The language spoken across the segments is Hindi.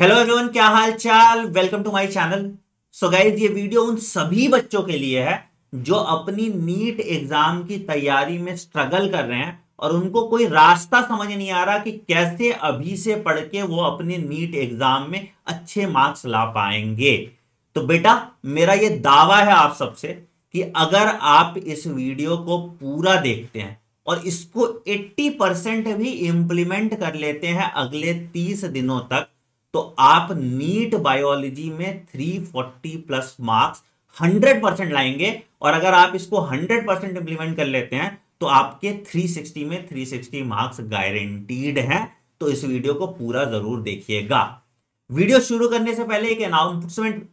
हेलो एवरीवन क्या हाल चाल welcome to my channel so guys ये वीडियो उन सभी बच्चों के लिए है जो अपनी नीट एग्जाम की तैयारी में स्ट्रगल कर रहे हैं और उनको कोई रास्ता समझ नहीं आ रहा कि कैसे अभी से पढ़ के वो अपने नीट एग्जाम में अच्छे मार्क्स ला पाएंगे तो बेटा मेरा ये दावा है आप सबसे कि अगर आप इस वीडियो को पूरा देखते हैं और इसको 80 परसेंट भी इम्प्लीमेंट कर लेते हैं अगले 30 दिनों तक तो आप नीट बायोलॉजी में 340 प्लस मार्क्स 100 परसेंट लाएंगे और अगर आप इसको 100 परसेंट इंप्लीमेंट कर लेते हैं तो आपके 360 में 360 मार्क्स गारंटीड हैं तो इस वीडियो को पूरा जरूर देखिएगा वीडियो शुरू करने से पहले एक अनाउंसमेंट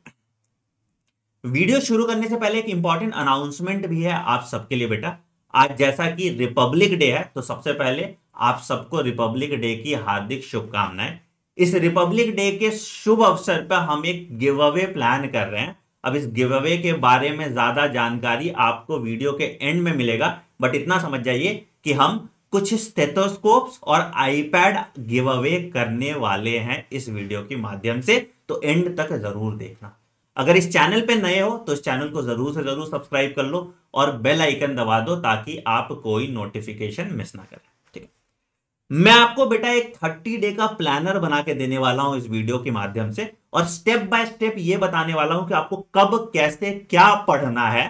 वीडियो शुरू करने से पहले एक इंपॉर्टेंट अनाउंसमेंट भी है आप सबके लिए बेटा आज जैसा कि रिपब्लिक डे है तो सबसे पहले आप सबको रिपब्लिक डे की हार्दिक शुभकामनाएं इस रिपब्लिक डे के शुभ अवसर पर हम एक गिव अवे प्लान कर रहे हैं अब इस गिव अवे के बारे में ज्यादा जानकारी आपको वीडियो के एंड में मिलेगा बट इतना समझ जाइए कि हम कुछ स्टेथोस्कोप्स और आईपैड गिव अवे करने वाले हैं इस वीडियो के माध्यम से तो एंड तक जरूर देखना अगर इस चैनल पे नए हो तो इस चैनल को जरूर से जरूर सब्सक्राइब कर लो और बेल आइकन दबा दो ताकि आप कोई नोटिफिकेशन मिस ना करें मैं आपको बेटा एक थर्टी डे का प्लानर बना के देने वाला हूं इस वीडियो के माध्यम से और स्टेप बाय स्टेप ये बताने वाला हूं कि आपको कब कैसे क्या पढ़ना है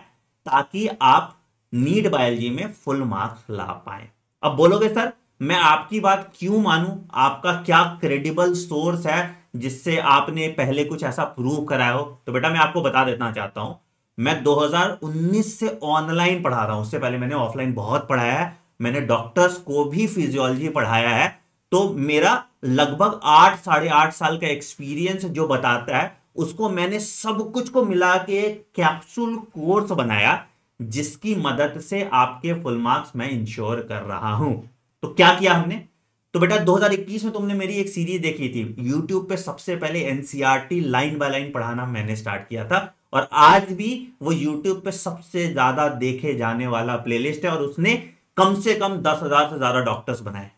ताकि आप नीट बायोलॉजी में फुल मार्क्स ला पाए अब बोलोगे सर मैं आपकी बात क्यों मानू आपका क्या क्रेडिबल सोर्स है जिससे आपने पहले कुछ ऐसा प्रूव कराया हो तो बेटा मैं आपको बता देना चाहता हूं मैं 2019 से ऑनलाइन पढ़ा रहा हूं उससे पहले मैंने ऑफलाइन बहुत पढ़ाया है मैंने डॉक्टर्स को भी फिजियोलॉजी पढ़ाया है तो मेरा लगभग आठ साढ़े आठ साल का एक्सपीरियंस जो बताता है उसको मैंने सब कुछ को मिला के कैप्सूल कोर्स बनाया जिसकी मदद से आपके फुल मार्क्स मैं इंश्योर कर रहा हूं तो क्या किया हमने तो बेटा 2021 में तुमने मेरी एक सीरीज देखी थी यूट्यूब पे सबसे पहले एनसीईआरटी लाइन बाय लाइन पढ़ाना मैंने स्टार्ट किया था और आज भी वो यूट्यूब पे सबसे ज्यादा देखे जाने वाला प्लेलिस्ट है और उसने कम से कम दस हजार से ज्यादा डॉक्टर्स बनाए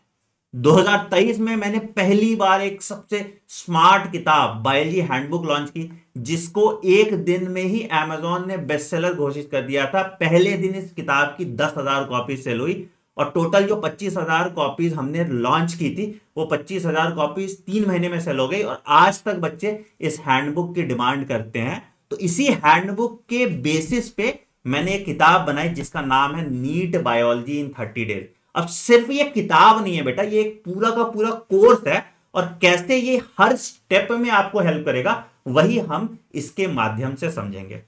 2023 में मैंने पहली बार एक सबसे स्मार्ट किताब बायोलॉजी हैंडबुक लॉन्च की जिसको एक दिन में ही एमेजॉन ने बेस्ट सेलर घोषित कर दिया था पहले दिन इस किताब की दस हजार कॉपी सेल हुई और टोटल जो पच्चीस हजार कॉपीज हमने लॉन्च की थी वो पच्चीस हजार कॉपीज तीन महीने में सेल हो गई और आज तक बच्चे इस हैंडबुक की डिमांड करते हैं तो इसी हैंडबुक के बेसिस पे मैंने एक किताब बनाई जिसका नाम है NEET biology in thirty days अब सिर्फ ये किताब नहीं है बेटा ये एक पूरा का पूरा कोर्स है और कैसे ये हर स्टेप में आपको हेल्प करेगा वही हम इसके माध्यम से समझेंगे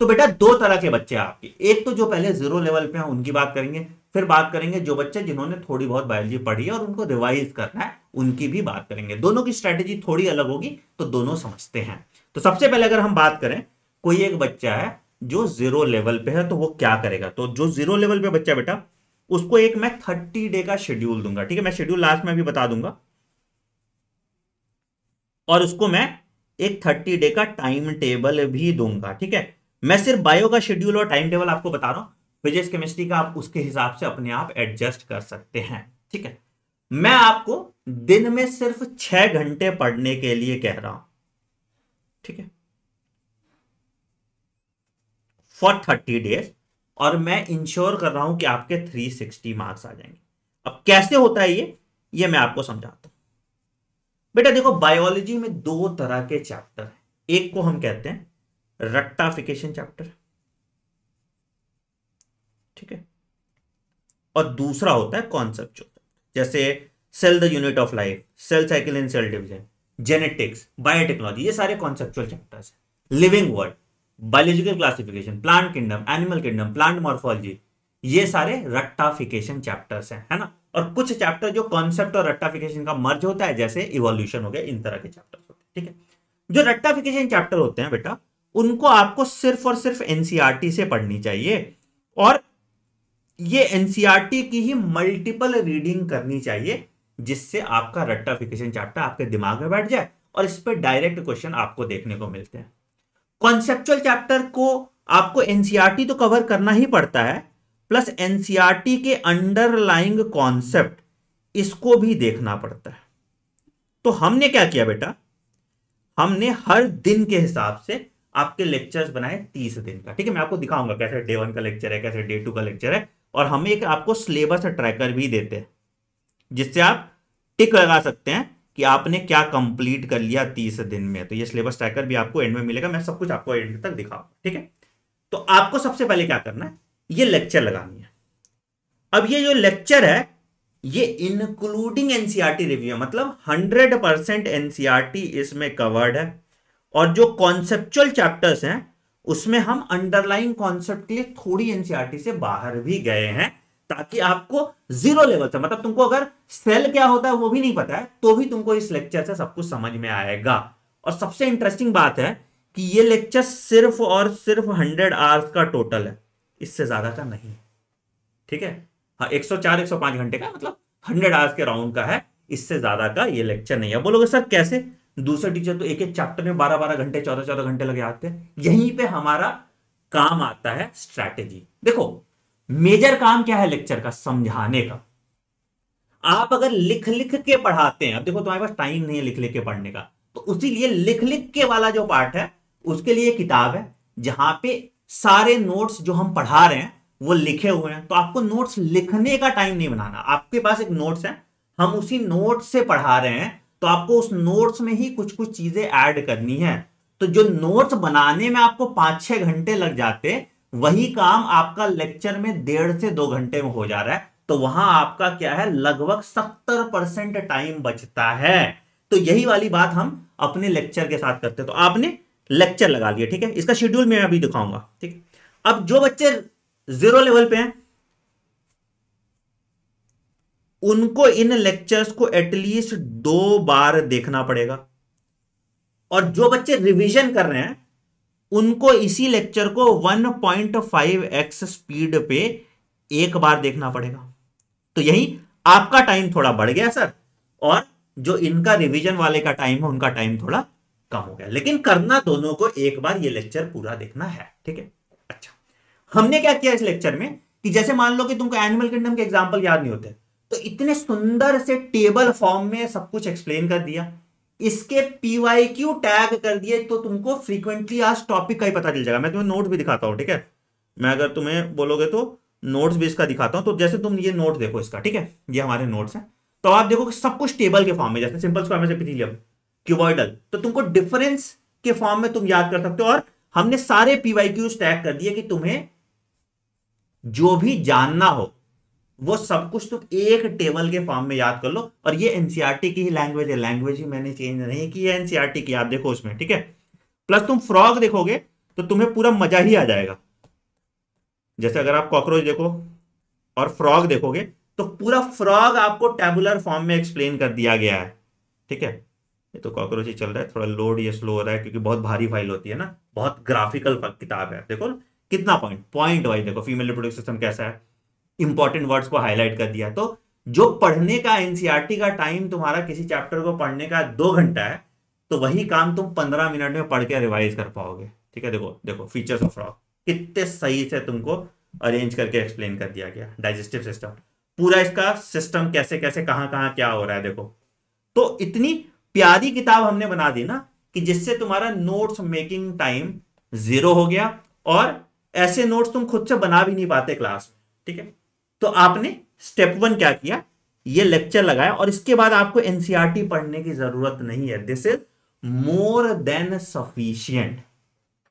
तो बेटा दो तरह के बच्चे आपके एक तो जो पहले जीरो लेवल पे हैं उनकी बात करेंगे फिर बात करेंगे जो बच्चे जिन्होंने थोड़ी बहुत बायोलॉजी पढ़ी है और उनको रिवाइज करना है उनकी भी बात करेंगे दोनों की स्ट्रेटेजी थोड़ी अलग होगी तो दोनों समझते हैं तो सबसे पहले अगर हम बात करें कोई एक बच्चा है जो जीरो लेवल पे है तो वो क्या करेगा तो जो जीरो लेवल पे बच्चा बेटा उसको एक मैं थर्टी डे का शेड्यूल दूंगा ठीक है मैं शेड्यूल लास्ट में भी बता दूंगा और उसको मैं एक थर्टी डे का टाइम टेबल भी दूंगा ठीक है मैं सिर्फ बायो का शेड्यूल और टाइम टेबल आपको बता रहा हूं फिजिक्स केमिस्ट्री का आप उसके हिसाब से अपने आप एडजस्ट कर सकते हैं ठीक है मैं आपको दिन में सिर्फ छह घंटे पढ़ने के लिए कह रहा हूं ठीक है फॉर थर्टी डेज और मैं इंश्योर कर रहा हूं कि आपके थ्री सिक्सटी मार्क्स आ जाएंगे अब कैसे होता है ये ये मैं आपको समझाता हूं बेटा देखो बायोलॉजी में दो तरह के चैप्टर हैं एक को हम कहते हैं रट्टाफिकेशन चैप्टर ठीक है और दूसरा होता है कॉन्सेप्ट जैसे cell the unit of life cell cycle in cell division genetics biotechnology ये सारे कॉन्सेप्चुअल चैप्टर्स हैं living world biological classification plant kingdom animal kingdom plant morphology ये सारे रट्टाफिकेशन चैप्टर्स हैं है ना और कुछ चैप्टर जो कॉन्सेप्ट और रट्टाफिकेशन का मर्ज होता है जैसे इवोल्यूशन हो गया इन तरह के चैप्टर होते हैं ठीक है जो रट्टाफिकेशन चैप्टर होते हैं बेटा उनको आपको सिर्फ और सिर्फ एनसीआरटी e से पढ़नी चाहिए और ये एनसीआरटी e की ही मल्टीपल रीडिंग करनी चाहिए जिससे आपका रट्टाफिकेशन चैप्टर आपके दिमाग में बैठ जाए और इस पर डायरेक्ट क्वेश्चन आपको देखने को मिलते हैं कॉन्सेप्चुअल चैप्टर को आपको एनसीईआरटी e तो कवर करना ही पड़ता है प्लस एनसीईआरटी e के अंडरलाइंग कॉन्सेप्ट इसको भी देखना पड़ता है तो हमने क्या किया बेटा हमने हर दिन के हिसाब से आपके लेक्चर्स बनाए तीस दिन का ठीक है मैं आपको दिखाऊंगा कैसे डे वन का लेक्चर है कैसे डे टू का लेक्चर है और हम एक आपको सिलेबस ट्रैकर भी देते हैं जिससे आप टिक लगा सकते हैं कि आपने क्या कंप्लीट कर लिया तीस दिन में तो ये सिलेबस ट्रैकर भी आपको एंड में मिलेगा मैं सब कुछ आपको एंड तक दिखाऊंगा ठीक है तो आपको सबसे पहले क्या करना है ये लेक्चर लगानी है अब ये जो लेक्चर है ये इंक्लूडिंग एनसीआरटी रिव्यू है मतलब 100 परसेंट एनसीआरटी इसमें कवर्ड है और जो कॉन्सेप्चुअल चैप्टर्स हैं उसमें हम अंडरलाइन कॉन्सेप्ट के लिए थोड़ी एनसीआरटी e से बाहर भी गए हैं ताकि आपको जीरो लेवल से मतलब तुमको अगर सेल क्या होता है वो भी नहीं पता है तो भी तुमको इस लेक्चर से सब कुछ समझ में आएगा और सबसे इंटरेस्टिंग बात है कि ये लेक्चर सिर्फ और सिर्फ हंड्रेड आवर्स का टोटल है इससे ज्यादा का नहीं ठीक है हाँ एक सौ चार एक सौ पांच घंटे का मतलब हंड्रेड आवर्स के राउंड का है इससे ज्यादा का ये लेक्चर नहीं है बोलोगे सर कैसे दूसरे टीचर तो एक एक चैप्टर में बारह बारह घंटे चौदह चौदह घंटे लगे आते हैं यहीं पे हमारा काम आता है स्ट्रैटेजी देखो मेजर काम क्या है लेक्चर का समझाने का आप अगर लिख लिख के पढ़ाते हैं अब देखो तुम्हारे पास टाइम नहीं है लिख लिख के पढ़ने का तो उसी लिए लिख लिख के वाला जो पार्ट है उसके लिए किताब है जहां पे सारे नोट्स जो हम पढ़ा रहे हैं वो लिखे हुए हैं तो आपको नोट्स लिखने का टाइम नहीं बनाना आपके पास एक नोट्स है हम उसी नोट से पढ़ा रहे हैं तो आपको उस नोट्स में ही कुछ कुछ चीजें ऐड करनी है तो जो नोट्स बनाने में आपको पांच छह घंटे लग जाते वही काम आपका लेक्चर में डेढ़ से दो घंटे में हो जा रहा है तो वहां आपका क्या है लगभग सत्तर परसेंट टाइम बचता है तो यही वाली बात हम अपने लेक्चर के साथ करते हैं तो आपने लेक्चर लगा लिया ठीक है इसका शेड्यूल मैं अभी दिखाऊंगा ठीक अब जो बच्चे जीरो लेवल पे हैं उनको इन लेक्चर्स को एटलीस्ट दो बार देखना पड़ेगा और जो बच्चे रिवीजन कर रहे हैं उनको इसी लेक्चर को 1.5x स्पीड पे एक बार देखना पड़ेगा तो यही आपका टाइम थोड़ा बढ़ गया सर और जो इनका रिवीजन वाले का टाइम है उनका टाइम थोड़ा कम हो गया लेकिन करना दोनों को एक बार ये लेक्चर पूरा देखना है ठीक है अच्छा हमने क्या किया इस लेक्चर में कि जैसे मान लो कि तुमको एनिमल किंगडम के एग्जाम्पल याद नहीं होते तो इतने सुंदर से टेबल फॉर्म में सब कुछ एक्सप्लेन कर दिया इसके पीवाई क्यू टैग कर दिए तो तुमको फ्रीक्वेंटली आज टॉपिक का ही पता चल जाएगा मैं तुम्हें नोट भी दिखाता हूँ ठीक है मैं अगर तुम्हें बोलोगे तो नोट्स भी इसका दिखाता हूँ तो जैसे तुम ये नोट देखो इसका ठीक है ये हमारे नोट्स हैं तो आप देखो कि सब कुछ टेबल के फॉर्म में जैसे सिंपल स्क्वायर में पिथिलियम क्यूबॉइडल तो तुमको डिफरेंस के फॉर्म में तुम याद कर सकते हो और हमने सारे पीवाई क्यूज टैग कर दिए कि तुम्हें जो भी जानना हो वो सब कुछ तुम एक टेबल के फॉर्म में याद कर लो और ये एनसीआरटी e की ही लैंग्वेज है लैंग्वेज ही मैंने चेंज नहीं की है एनसीआरटी e की आप देखो उसमें ठीक है प्लस तुम फ्रॉग देखोगे तो तुम्हें पूरा मजा ही आ जाएगा जैसे अगर आप कॉकरोच देखो और फ्रॉग देखोगे तो पूरा फ्रॉग आपको टेबुलर फॉर्म में एक्सप्लेन कर दिया गया है ठीक है ये तो कॉकरोच ही चल रहा है थोड़ा लोड या स्लो हो रहा है क्योंकि बहुत भारी फाइल होती है ना बहुत ग्राफिकल किताब है देखो कितना पॉइंट पॉइंट वाइज देखो फीमेल रिप्रोडक्ट सिस्टम कैसा है इंपॉर्टेंट वर्ड्स को हाईलाइट कर दिया तो जो पढ़ने का एनसीआरटी e का टाइम तुम्हारा किसी चैप्टर को पढ़ने का दो घंटा है तो वही काम तुम पंद्रह मिनट में पढ़ के रिवाइज कर पाओगे ठीक है देखो देखो फीचर्स ऑफ रॉक कितने सही से तुमको अरेंज करके एक्सप्लेन कर दिया गया डाइजेस्टिव सिस्टम पूरा इसका सिस्टम कैसे कैसे कहां कहां क्या हो रहा है देखो तो इतनी प्यारी किताब हमने बना दी ना कि जिससे तुम्हारा नोट्स मेकिंग टाइम जीरो हो गया और ऐसे नोट्स तुम खुद से बना भी नहीं पाते क्लास में ठीक है तो आपने स्टेप वन क्या किया ये लेक्चर लगाया और इसके बाद आपको एनसीआरटी e पढ़ने की जरूरत नहीं है this is more than sufficient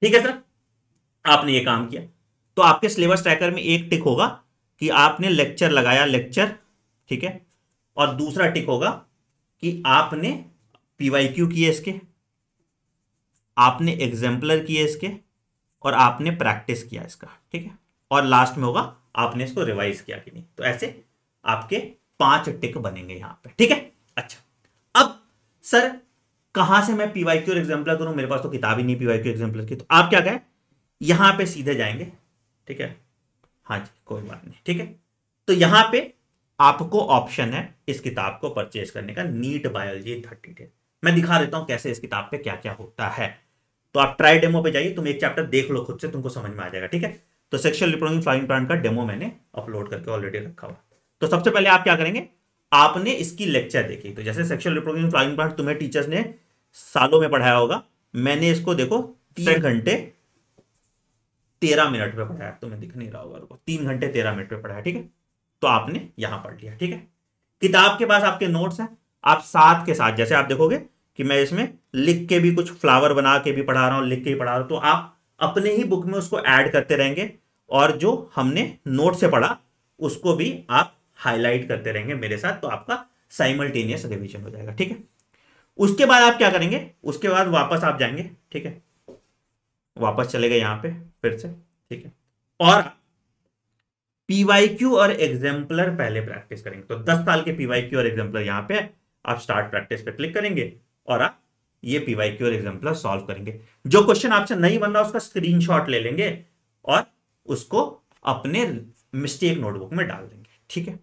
ठीक है सर आपने ये काम किया तो आपके सिलेबस ट्रैकर में एक टिक होगा कि आपने लेक्चर लगाया लेक्चर ठीक है और दूसरा टिक होगा कि आपने पीवाई क्यू किए इसके आपने एग्जाम्पलर किए इसके और आपने प्रैक्टिस किया इसका ठीक है और लास्ट में होगा आपने इसको रिवाइज किया कि नहीं तो ऐसे आपके पांच टिक बनेंगे यहां पे ठीक है अच्छा अब सर कहां से मैं पीवाई क्यू एग्जाम्पलर करूं मेरे पास तो किताब ही नहीं पीवाई क्यू एग्जाम्पलर की तो आप क्या कहें यहां पे सीधे जाएंगे ठीक है हाँ जी कोई बात नहीं ठीक है तो यहां पे आपको ऑप्शन है इस किताब को परचेज करने का नीट बायोलॉजी थर्टी डेज मैं दिखा देता हूं कैसे इस किताब पे क्या क्या होता है तो आप ट्राई डेमो पे जाइए तुम एक चैप्टर देख लो खुद से तुमको समझ में आ जाएगा ठीक है तो सेक्शुअल रिप्रोडक्शन फ्लाइंग प्लांट का डेमो मैंने अपलोड करके ऑलरेडी रखा हुआ तो सबसे पहले आप क्या करेंगे आपने इसकी लेक्चर देखी तो जैसे सेक्शुअल रिप्रोडक्शन फ्लाइंग प्लांट तुम्हें टीचर्स ने सालों में पढ़ाया होगा मैंने इसको देखो तीन घंटे तेरह मिनट पे पढ़ाया तो मैं दिख नहीं रहा होगा तीन घंटे तेरह मिनट पे पढ़ाया ठीक है तो आपने यहां पढ़ लिया ठीक है किताब के पास आपके नोट्स हैं आप साथ के साथ जैसे आप देखोगे कि मैं इसमें लिख के भी कुछ फ्लावर बना के भी पढ़ा रहा हूं लिख के भी पढ़ा रहा हूं तो आप अपने ही बुक में उसको ऐड करते रहेंगे और जो हमने नोट से पढ़ा उसको भी आप हाईलाइट करते रहेंगे मेरे साथ तो आपका साइमल्टेनियस रिविजन हो जाएगा ठीक है उसके बाद आप क्या करेंगे उसके बाद वापस आप जाएंगे ठीक है वापस चले गए पे फिर से ठीक है और पीवाईक्यू और एग्जाम्पलर पहले प्रैक्टिस करेंगे तो 10 साल के पीवाईक्यू और एग्जाम्पलर यहां पे आप स्टार्ट प्रैक्टिस पे क्लिक करेंगे और आप ये पीवाईक्यू और एग्जाम्पलर सॉल्व करेंगे जो क्वेश्चन आपसे नहीं बन रहा उसका स्क्रीनशॉट ले लेंगे और उसको अपने मिस्टेक नोटबुक में डाल देंगे ठीक है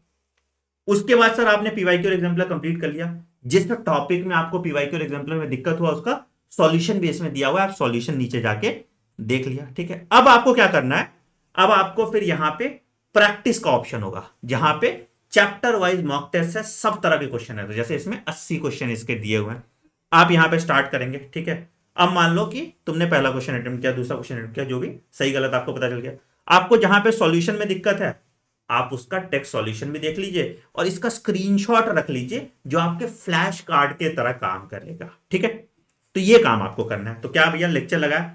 उसके बाद सर आपने पीवाई क्यूर एग्जाम्पल कंप्लीट कर लिया जिस टॉपिक में आपको पीवाई क्यूर एग्जाम्पल में दिक्कत हुआ उसका सॉल्यूशन बेस में दिया हुआ आप सॉल्यूशन नीचे जाके देख लिया ठीक है अब आपको क्या करना है अब आपको फिर यहां पे प्रैक्टिस का ऑप्शन होगा जहां पे चैप्टर वाइज मॉक टेस्ट है सब तरह के क्वेश्चन है तो जैसे इसमें अस्सी क्वेश्चन इसके दिए हुए हैं आप यहां पे स्टार्ट करेंगे ठीक है अब मान लो कि तुमने पहला क्वेश्चन अटेम्प्ट किया दूसरा क्वेश्चन अटेम्प्ट किया जो भी सही गलत आपको पता चल गया आपको जहां पे सॉल्यूशन में दिक्कत है आप उसका टेक्स्ट सॉल्यूशन भी देख लीजिए और इसका स्क्रीनशॉट रख लीजिए जो आपके फ्लैश कार्ड के तरह काम करेगा ठीक है तो ये काम आपको करना है तो क्या भैया लेक्चर लगाया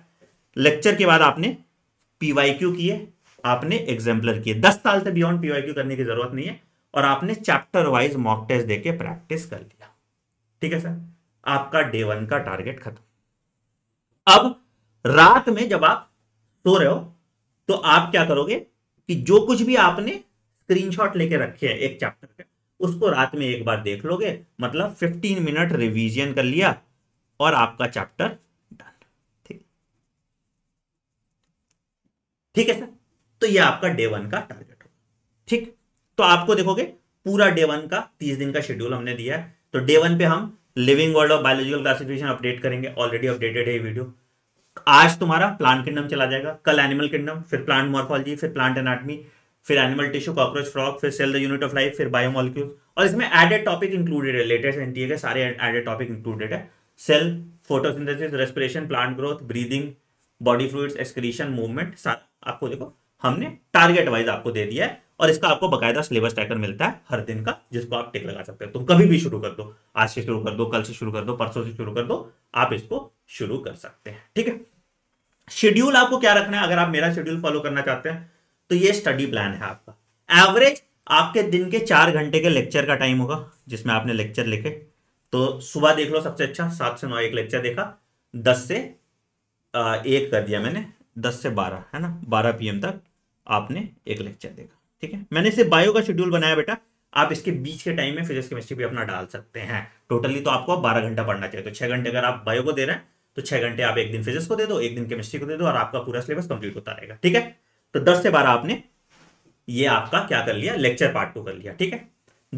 लेक्चर के बाद आपने पीवाईक्यू किए आपने एग्जाम्पलर किए दस साल से बियॉन्ड पीवाईक्यू करने की जरूरत नहीं है और आपने चैप्टर वाइज मॉक टेस्ट देके प्रैक्टिस कर लिया ठीक है सर आपका डे वन का टारगेट खत्म अब रात में जब आप सो रहे हो तो आप क्या करोगे कि जो कुछ भी आपने स्क्रीनशॉट लेके रखे है एक चैप्टर के उसको रात में एक बार देख लोगे मतलब 15 मिनट रिवीजन कर लिया और आपका चैप्टर डन ठीक ठीक है सर तो ये आपका डे वन का टारगेट होगा ठीक तो आपको देखोगे पूरा डे वन का तीस दिन का शेड्यूल हमने दिया है तो डे वन पे हम living world of biological classification update करेंगे ऑलरेडी अपडेटेड है ये वीडियो आज तुम्हारा प्लांट किंगडम चला जाएगा कल एनिमल किंगडम फिर प्लांट मॉर्फोलॉजी फिर प्लांट एनाटमी फिर एनिमल टिश्यू कॉकरोच फ्रॉक फिर cell the unit of life फिर बायोमोलिक्यूल और इसमें एडेड टॉपिक इंक्लूडेड है लेटेस्ट एनटीए के सारे एडेड टॉपिक इंक्लूडेड है cell photosynthesis respiration plant growth breathing body fluids excretion movement सारा आपको देखो हमने टारगेट वाइज आपको दे दिया है और इसका आपको बकायदा सिलेबस टैकर मिलता है हर दिन का जिसको आप टिक लगा सकते हो तुम कभी भी शुरू कर दो आज से शुरू कर दो कल से शुरू कर दो परसों से शुरू कर दो आप इसको शुरू कर सकते हैं ठीक है शेड्यूल आपको क्या रखना है अगर आप मेरा शेड्यूल फॉलो करना चाहते हैं तो ये स्टडी प्लान है आपका एवरेज आपके दिन के चार घंटे के लेक्चर का टाइम होगा जिसमें आपने लेक्चर लिखे तो सुबह देख लो सबसे अच्छा सात से नौ एक लेक्चर देखा दस से आ, एक कर दिया मैंने दस से बारह है ना बारह पीएम तक आपने एक लेक्चर देखा ठीक है मैंने इसे बायो का शेड्यूल बनाया बेटा आप इसके बीच के टाइम में फिजिक्स केमिस्ट्री भी अपना डाल सकते हैं टोटली तो आपको बारह घंटा पढ़ना चाहिए तो छह घंटे अगर आप बायो को दे रहे हैं तो छह घंटे आप एक दिन फिजिक्स को दे दो एक दिन केमिस्ट्री को दे दो और आपका पूरा सिलेबस कंप्लीट होता रहेगा ठीक है तो दस से बारह आपने ये आपका क्या कर लिया लेक्चर पार्ट टू कर लिया ठीक है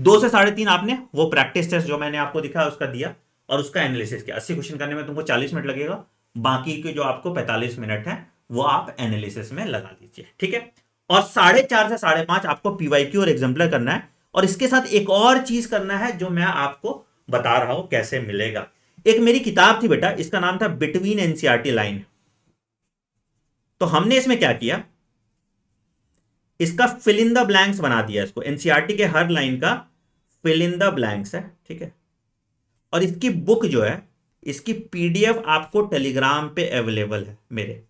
दो से साढ़े तीन आपने वो प्रैक्टिस टेस्ट जो मैंने आपको दिखा उसका दिया और उसका एनालिसिस किया अस्सी क्वेश्चन करने में तुमको चालीस मिनट लगेगा बाकी के जो आपको पैंतालीस मिनट है वो आप एनालिसिस में लगा दीजिए ठीक है और साढ़े चार से साढ़े पांच आपको क्यू और एग्जाम्पलर करना है और इसके साथ एक और चीज करना है जो मैं आपको बता रहा हूं कैसे मिलेगा एक मेरी किताब थी बेटा इसका नाम था बिटवीन एनसीआरटी लाइन तो हमने इसमें क्या किया इसका फिल इन द ब्लैंक्स बना दिया इसको एनसीआरटी e के हर लाइन का फिल इन द ब्लैंक्स है ठीक है और इसकी बुक जो है इसकी पीडीएफ आपको टेलीग्राम पे अवेलेबल है मेरे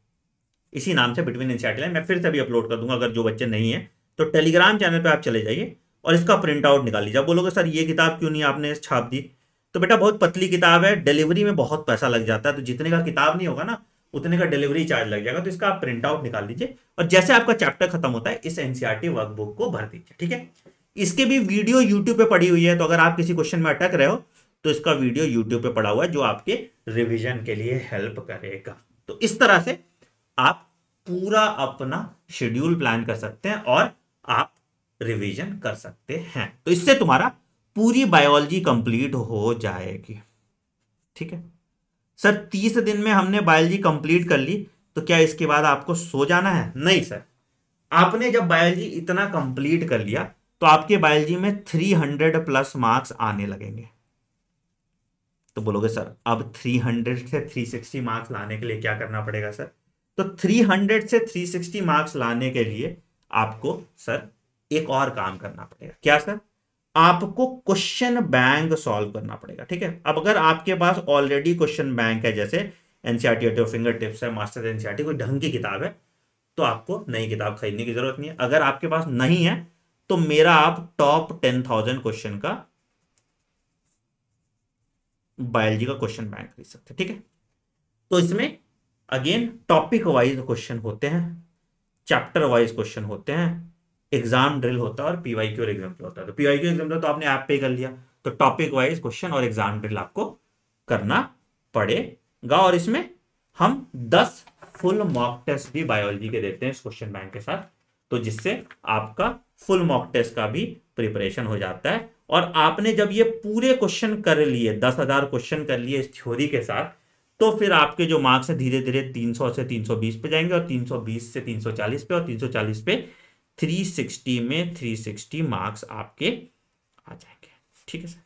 इसी नाम से बिटवीन एनसीआरटी लाइन मैं फिर से भी अपलोड कर दूंगा अगर जो बच्चे नहीं है तो टेलीग्राम चैनल पर आप चले जाइए और इसका प्रिंट आउट निकाल लीजिए आप बोलोगे सर ये किताब क्यों नहीं आपने छाप दी तो बेटा बहुत पतली किताब है डिलीवरी में बहुत पैसा लग जाता है तो जितने का किताब नहीं होगा ना उतने का डिलीवरी चार्ज लग जाएगा तो इसका आप प्रिंट आउट निकाल दीजिए और जैसे आपका चैप्टर खत्म होता है इस एनसीआरटी वर्कबुक e को भर दीजिए ठीक है इसके भी वीडियो यूट्यूब पे पड़ी हुई है तो अगर आप किसी क्वेश्चन में अटक रहे हो तो इसका वीडियो यूट्यूब पे पड़ा हुआ है जो आपके रिविजन के लिए हेल्प करेगा तो इस तरह से आप पूरा अपना शेड्यूल प्लान कर सकते हैं और आप रिविजन कर सकते हैं तो इससे तुम्हारा पूरी बायोलॉजी कंप्लीट हो जाएगी ठीक है सर तीस दिन में हमने बायोलॉजी कंप्लीट कर ली तो क्या इसके बाद आपको सो जाना है नहीं सर आपने जब बायोलॉजी इतना कंप्लीट कर लिया तो आपके बायोलॉजी में थ्री हंड्रेड प्लस मार्क्स आने लगेंगे तो बोलोगे सर अब थ्री हंड्रेड से थ्री सिक्सटी मार्क्स लाने के लिए क्या करना पड़ेगा सर तो थ्री हंड्रेड से थ्री सिक्सटी मार्क्स लाने के लिए आपको सर एक और काम करना पड़ेगा क्या सर आपको क्वेश्चन बैंक सॉल्व करना पड़ेगा ठीक है अब अगर आपके पास ऑलरेडी क्वेश्चन बैंक है जैसे एनसीआरटी फिंगर टिप्स है मास्टर एनसीआरटी e कोई ढंग की किताब है तो आपको नई किताब खरीदने की जरूरत नहीं है अगर आपके पास नहीं है तो मेरा आप टॉप टेन थाउजेंड क्वेश्चन का बायोलॉजी का क्वेश्चन बैंक खरीद सकते ठीक है तो इसमें अगेन टॉपिक वाइज क्वेश्चन होते हैं चैप्टर वाइज क्वेश्चन होते हैं एग्जाम ड्रिल होता है और पीवाई क्यू और एग्जाम होता है तो पीवाई क्यू एग्जाम तो आपने ऐप आप पे कर लिया तो टॉपिक वाइज क्वेश्चन और एग्जाम ड्रिल आपको करना पड़ेगा और इसमें हम 10 फुल मॉक टेस्ट भी बायोलॉजी के देते हैं इस क्वेश्चन बैंक के साथ तो जिससे आपका फुल मॉक टेस्ट का भी प्रिपरेशन हो जाता है और आपने जब ये पूरे क्वेश्चन कर लिए दस हजार क्वेश्चन कर लिए इस थ्योरी के साथ तो फिर आपके जो मार्क्स हैं धीरे धीरे 300 से 320 पे जाएंगे और 320 से 340 पे और 340 पे 360 में 360 मार्क्स आपके आ जाएंगे ठीक है सर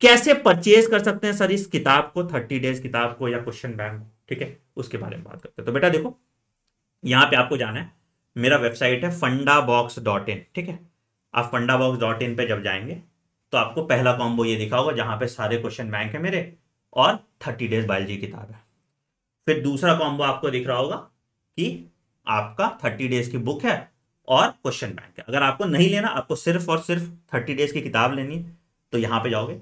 कैसे परचेज कर सकते हैं सर इस किताब को थर्टी डेज किताब को या क्वेश्चन बैंक ठीक है उसके बारे में बात करते हैं तो बेटा देखो यहां पे आपको जाना है मेरा वेबसाइट है फंडा बॉक्स डॉट इन ठीक है आप फंडा बॉक्स डॉट इन पर जब जाएंगे तो आपको पहला कॉम्बो ये दिखा होगा जहां पे सारे क्वेश्चन बैंक है मेरे और थर्टी डेज बायोलॉजी किताब है फिर दूसरा कॉम्बो आपको दिख रहा होगा कि आपका थर्टी डेज की बुक है और क्वेश्चन बैंक है अगर आपको नहीं लेना आपको सिर्फ और सिर्फ थर्टी डेज की किताब लेनी है तो यहां पे जाओगे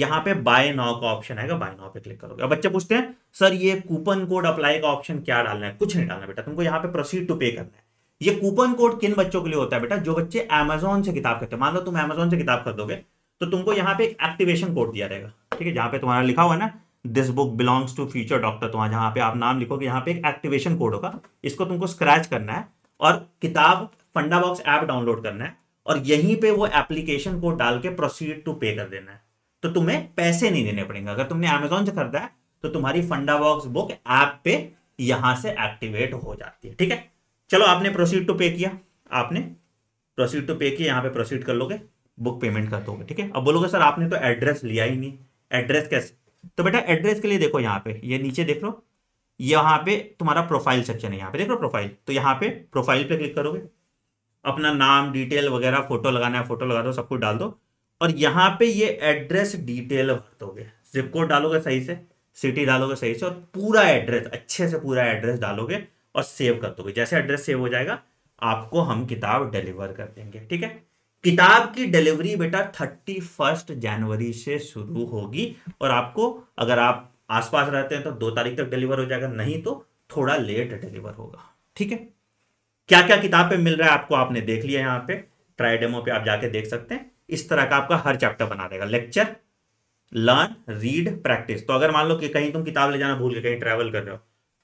यहां पे बाय नाउ का ऑप्शन आएगा बाय नाउ पे क्लिक करोगे अब बच्चे पूछते हैं सर ये कूपन कोड अप्लाई का ऑप्शन क्या डालना है कुछ नहीं डालना बेटा तुमको यहां पे प्रोसीड टू पे करना है ये कूपन कोड किन बच्चों के लिए होता है बेटा जो बच्चे एमेजोन से किताब करते हैं मान लो तुम एमेजोन से किताब कर दोगे तो तुमको यहाँ पे एक एक्टिवेशन कोड दिया जाएगा ठीक है जहां पे तुम्हारा लिखा हुआ है ना this book belongs to future doctor तो जहां पे आप नाम लिखोगे यहाँ पे एक एक्टिवेशन कोड होगा इसको तुमको स्क्रैच करना है और किताब फंडा बॉक्स ऐप डाउनलोड करना है और यहीं पे वो एप्लीकेशन कोड डाल के प्रोसीड टू पे कर देना है तो तुम्हें पैसे नहीं देने पड़ेंगे अगर तुमने अमेजोन से खरीदा है तो तुम्हारी फंडा बॉक्स बुक ऐप पे यहां से एक्टिवेट हो जाती है ठीक है चलो आपने प्रोसीड टू पे किया आपने प्रोसीड टू पे किया यहाँ पे प्रोसीड कर लोगे बुक पेमेंट कर दोगे ठीक है अब बोलोगे सर आपने तो एड्रेस लिया ही नहीं एड्रेस कैसे तो बेटा एड्रेस के लिए देखो यहाँ पे ये नीचे देख लो यहाँ पे तुम्हारा प्रोफाइल सेक्शन है यहाँ पे देख लो प्रोफाइल तो यहाँ पे प्रोफाइल पे क्लिक करोगे अपना नाम डिटेल वगैरह फोटो लगाना है फोटो लगा दो सब कुछ डाल दो और यहाँ पे ये एड्रेस डिटेल भर दोगे जिप कोड डालोगे सही से सिटी डालोगे सही से और पूरा एड्रेस अच्छे से पूरा एड्रेस डालोगे और सेव कर दोगे जैसे एड्रेस सेव हो जाएगा आपको हम किताब डिलीवर कर देंगे ठीक है किताब की डिलीवरी बेटा थर्टी फर्स्ट जनवरी से शुरू होगी और आपको अगर आप आसपास रहते हैं तो दो तारीख तक डिलीवर हो जाएगा नहीं तो थोड़ा लेट डिलीवर होगा ठीक है क्या क्या किताब पे मिल रहा है आपको आपने देख लिया यहाँ पे ट्राई डेमो पे आप जाके देख सकते हैं इस तरह का आपका हर चैप्टर बना देगा लेक्चर लर्न रीड प्रैक्टिस तो अगर मान लो कि कहीं तुम किताब ले जाना भूल गए कहीं ट्रेवल कर रहे हो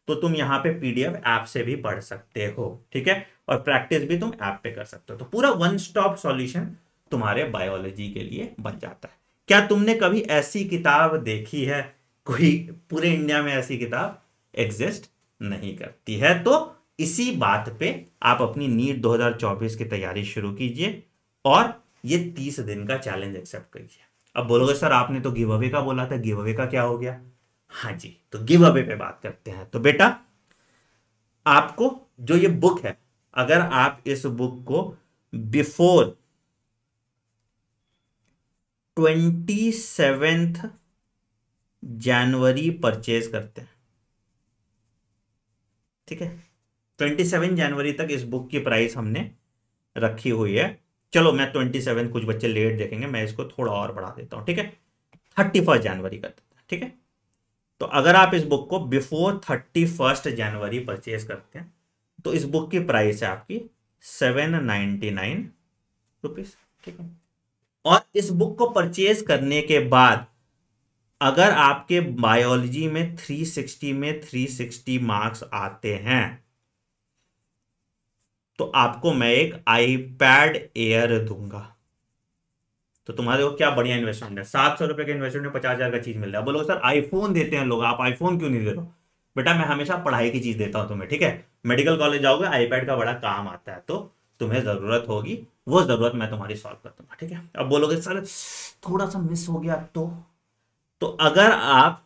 तो तुम यहाँ पे पीडीएफ ऐप से भी पढ़ सकते हो ठीक है और प्रैक्टिस भी तुम ऐप पे कर सकते हो तो पूरा वन स्टॉप सॉल्यूशन तुम्हारे बायोलॉजी के लिए बन जाता है क्या तुमने कभी ऐसी किताब देखी है कोई पूरे इंडिया में ऐसी किताब एग्जिस्ट नहीं करती है तो इसी बात पे आप अपनी नीट 2024 की तैयारी शुरू कीजिए और ये तीस दिन का चैलेंज एक्सेप्ट करिए अब बोलोगे सर आपने तो गिव अवे का बोला था गिव अवे का क्या हो गया हाँ जी तो गिव अवे पे बात करते हैं तो बेटा आपको जो ये बुक है अगर आप इस बुक को before twenty seventh January purchase करते हैं ठीक है ट्वेंटी सेवन जनवरी तक इस बुक की प्राइस हमने रखी हुई है चलो मैं ट्वेंटी सेवन कुछ बच्चे लेट देखेंगे मैं इसको थोड़ा और बढ़ा देता हूं ठीक है थर्टी फर्स्ट जनवरी कर देता ठीक है तो अगर आप इस बुक को before thirty first January purchase करते हैं तो इस बुक की प्राइस है आपकी सेवन नाइन्टी नाइन रुपीज ठीक है और इस बुक को परचेज करने के बाद अगर आपके बायोलॉजी में 360 में 360 मार्क्स आते हैं तो आपको मैं एक आईपैड एयर दूंगा तो तुम्हारे को क्या बढ़िया इन्वेस्टमेंट है सात सौ रुपए के इन्वेस्टमेंट में पचास हजार का चीज मिल रहा है बोलो सर आईफोन देते हैं लोग आप आईफोन क्यों नहीं दे रहे हो बेटा मैं हमेशा पढ़ाई की चीज देता हूँ तुम्हें ठीक है मेडिकल कॉलेज जाओगे आईपैड का बड़ा काम आता है तो तुम्हें जरूरत होगी वो जरूरत मैं तुम्हारी सॉल्व कर दूंगा ठीक है अब बोलोगे सर थोड़ा सा मिस हो गया तो तो अगर आप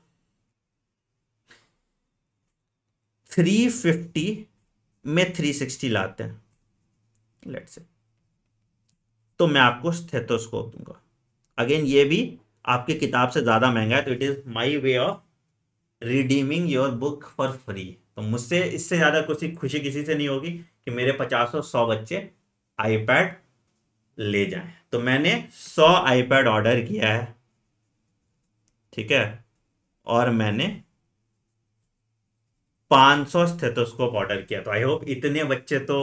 फिफ्टी में सिक्सटी लाते हैं लेट्स से तो मैं आपको स्थेतोस्कोप दूंगा अगेन ये भी आपके किताब से ज़्यादा महंगा है तो it is my way of redeeming your book for free तो मुझसे इससे ज़्यादा कुछ खुशी किसी से नहीं होगी कि मेरे पचास और सौ बच्चे आईपैड ले जाए तो मैंने सौ आईपैड ऑर्डर किया है ठीक है और मैंने 500 स्थेतोस्कोप ऑर्डर किया तो आई होप इतने बच्चे तो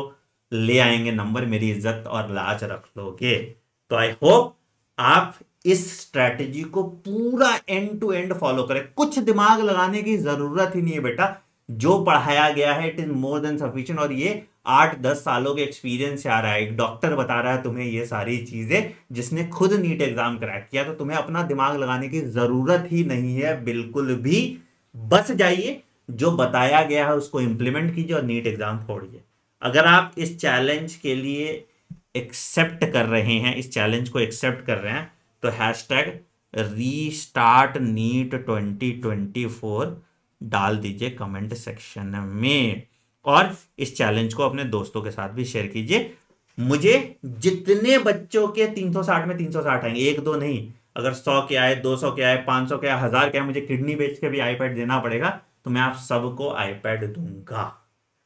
ले आएंगे नंबर मेरी इज्जत और लाज रख लोगे तो आई होप आप इस स्ट्रैटेजी को पूरा एंड टू एंड फॉलो करें कुछ दिमाग लगाने की जरूरत ही नहीं है बेटा जो पढ़ाया गया है it is more than sufficient और ये आठ दस सालों के एक्सपीरियंस से आ रहा है एक डॉक्टर बता रहा है तुम्हें ये सारी चीजें जिसने खुद नीट एग्जाम क्रैक किया तो तुम्हें अपना दिमाग लगाने की जरूरत ही नहीं है बिल्कुल भी बच जाइए जो बताया गया है उसको इंप्लीमेंट कीजिए और नीट एग्जाम फोड़िए अगर आप इस चैलेंज के लिए एक्सेप्ट कर रहे हैं इस चैलेंज को एक्सेप्ट कर रहे हैं तो hashtag restart NEET twenty twenty four डाल दीजिए कमेंट सेक्शन में और इस चैलेंज को अपने दोस्तों के साथ भी शेयर कीजिए मुझे जितने बच्चों के तीन सौ साठ में तीन सौ साठ आएंगे एक दो नहीं अगर सौ के आए दो सौ के आए पांच सौ के आए हजार के आए मुझे किडनी बेच के भी आईपैड देना पड़ेगा तो मैं आप सबको आईपैड दूंगा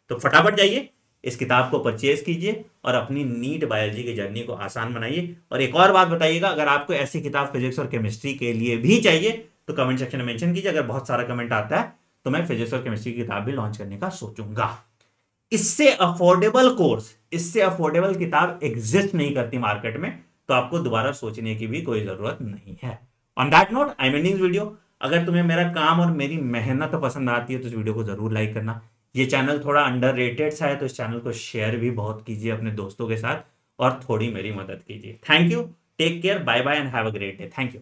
तो फटाफट जाइए इस किताब को परचेज कीजिए और अपनी नीट बायोलॉजी की जर्नी को आसान बनाइए और एक और बात बताइएगा अगर आपको ऐसी किताब फिजिक्स और केमिस्ट्री के लिए भी चाहिए तो कमेंट सेक्शन में मेंशन कीजिए अगर बहुत सारा कमेंट आता है तो मैं फिजिक्स और केमिस्ट्री की किताब भी लॉन्च करने का सोचूंगा इससे अफोर्डेबल कोर्स इससे अफोर्डेबल किताब एग्जिस्ट नहीं करती मार्केट में तो आपको दोबारा सोचने की भी कोई जरूरत नहीं है on that note I meaning video अगर तुम्हें मेरा काम और मेरी मेहनत पसंद आती है तो इस वीडियो को जरूर लाइक करना ये चैनल थोड़ा अंडर रेटेड सा है तो इस चैनल को शेयर भी बहुत कीजिए अपने दोस्तों के साथ और थोड़ी मेरी मदद कीजिए thank you take care bye bye and have a great day thank you